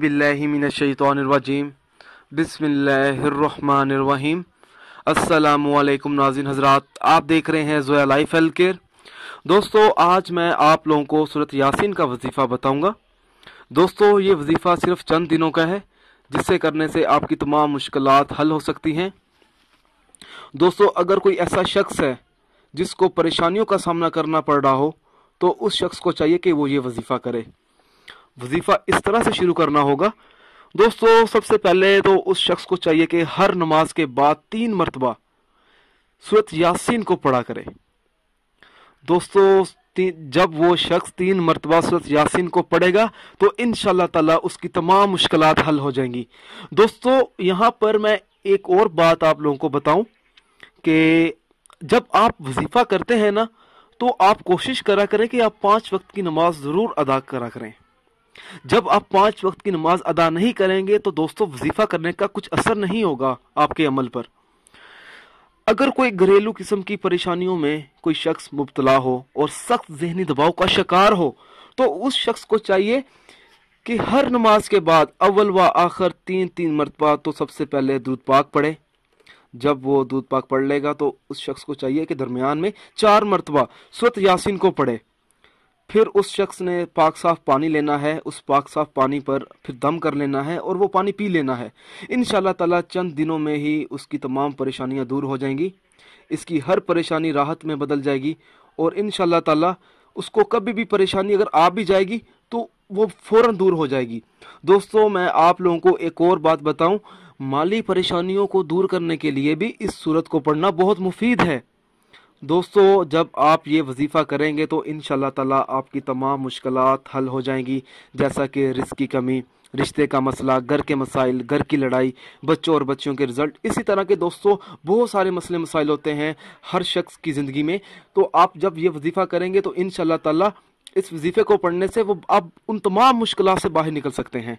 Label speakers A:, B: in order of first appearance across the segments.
A: बिल्लिमिनशैतरवजीम बसमीम असलकम नाजिन हजरात आप देख रहे हैं जोया लाइफ हेल्थ केयर दोस्तों आज मैं आप लोगों को सूरत यासीन का वजीफ़ा बताऊंगा दोस्तों ये वजीफ़ा सिर्फ चंद दिनों का है जिससे करने से आपकी तमाम मुश्किल हल हो सकती हैं दोस्तों अगर कोई ऐसा शख्स है जिसको परेशानियों का सामना करना पड़ रहा हो तो उस शख्स को चाहिए कि वो ये वजीफ़ा करे वजीफ़ा इस तरह से शुरू करना होगा दोस्तों सबसे पहले तो उस शख्स को चाहिए कि हर नमाज के बाद तीन मरतबा सूरत यासीन को पढ़ा करे दोस्तों जब वो शख्स तीन मरतबा सूरत यासीन को पढ़ेगा तो इन ताला उसकी तमाम मुश्किल हल हो जाएंगी दोस्तों यहाँ पर मैं एक और बात आप लोगों को बताऊं कि जब आप वजीफ़ा करते हैं ना तो आप कोशिश करा करें कि आप पाँच वक्त की नमाज ज़रूर अदा करा करें जब आप पांच वक्त की नमाज अदा नहीं करेंगे तो दोस्तों वजीफा करने का कुछ असर नहीं होगा आपके अमल पर अगर कोई घरेलू किस्म की परेशानियों में कोई शख्स मुबतला हो और सख्त जहनी दबाव का शिकार हो तो उस शख्स को चाहिए कि हर नमाज के बाद अव्वल व आखिर तीन तीन मरतबा तो सबसे पहले दूध पाक पढ़े जब वो दूध पाक पढ़ लेगा तो उस शख्स को चाहिए कि दरमियान में चार मरतबा सूरत यासिन को पढ़े फिर उस शख्स ने पाक साफ पानी लेना है उस पाक साफ पानी पर फिर दम कर लेना है और वो पानी पी लेना है इन ताला चंद दिनों में ही उसकी तमाम परेशानियां दूर हो जाएंगी इसकी हर परेशानी राहत में बदल जाएगी और इन ताला उसको कभी भी परेशानी अगर आ भी जाएगी तो वो फ़ौर दूर हो जाएगी दोस्तों मैं आप लोगों को एक और बात बताऊँ माली परेशानियों को दूर करने के लिए भी इस सूरत को पढ़ना बहुत मुफीद है दोस्तों जब आप ये वजीफ़ा करेंगे तो इन ताला आपकी तमाम मुश्किल हल हो जाएंगी जैसा कि रिस्क की कमी रिश्ते का मसला घर के मसाइल घर की लड़ाई बच्चों और बच्चियों के रिजल्ट इसी तरह के दोस्तों बहुत सारे मसले मसाइल होते हैं हर शख्स की ज़िंदगी में तो आप जब ये वजीफ़ा करेंगे तो इन ताला इस वजीफ़े को पढ़ने से वो आप उन तमाम मुश्किल से बाहर निकल सकते हैं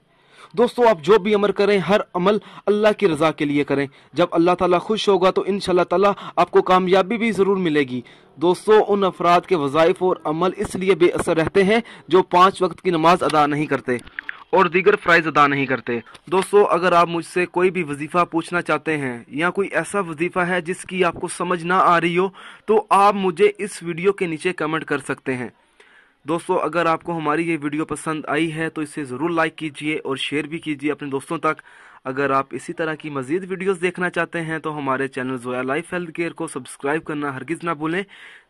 A: दोस्तों आप जो भी अमर करें हर अमल अल्लाह की रजा के लिए करें जब अल्लाह ताला खुश होगा तो इन ताला आपको कामयाबी भी ज़रूर मिलेगी दोस्तों उन अफराद के वज़ाइफ और अमल इसलिए बेअसर रहते हैं जो पाँच वक्त की नमाज अदा नहीं करते और दीगर फ्राइज अदा नहीं करते दोस्तों अगर आप मुझसे कोई भी वजीफ़ा पूछना चाहते हैं या कोई ऐसा वजीफ़ा है जिसकी आपको समझ ना आ रही हो तो आप मुझे इस वीडियो के नीचे कमेंट कर सकते हैं दोस्तों अगर आपको हमारी ये वीडियो पसंद आई है तो इसे ज़रूर लाइक कीजिए और शेयर भी कीजिए अपने दोस्तों तक अगर आप इसी तरह की मजीद वीडियोस देखना चाहते हैं तो हमारे channel Joya life health care को सब्सक्राइब करना हरगिज़ ना भूलें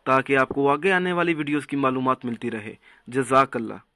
A: ताकि आपको आगे आने वाली वीडियोस की मालूमात मिलती रहे जजाकल्ला